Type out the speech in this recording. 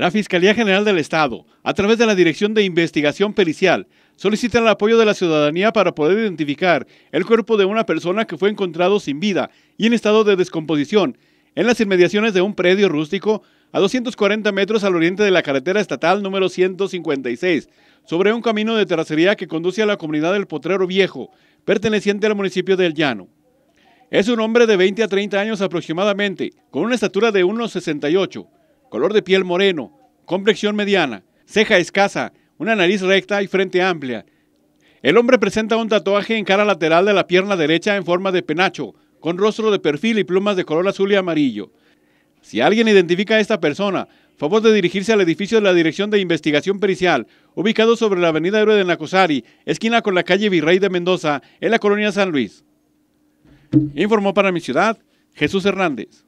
La Fiscalía General del Estado, a través de la Dirección de Investigación Pericial, solicita el apoyo de la ciudadanía para poder identificar el cuerpo de una persona que fue encontrado sin vida y en estado de descomposición en las inmediaciones de un predio rústico a 240 metros al oriente de la carretera estatal número 156, sobre un camino de terracería que conduce a la comunidad del Potrero Viejo, perteneciente al municipio del Llano. Es un hombre de 20 a 30 años aproximadamente, con una estatura de 1,68, color de piel moreno, complexión mediana, ceja escasa, una nariz recta y frente amplia. El hombre presenta un tatuaje en cara lateral de la pierna derecha en forma de penacho, con rostro de perfil y plumas de color azul y amarillo. Si alguien identifica a esta persona, favor de dirigirse al edificio de la Dirección de Investigación Pericial, ubicado sobre la avenida Héroe de Nacosari, esquina con la calle Virrey de Mendoza, en la colonia San Luis. Informó para mi ciudad Jesús Hernández.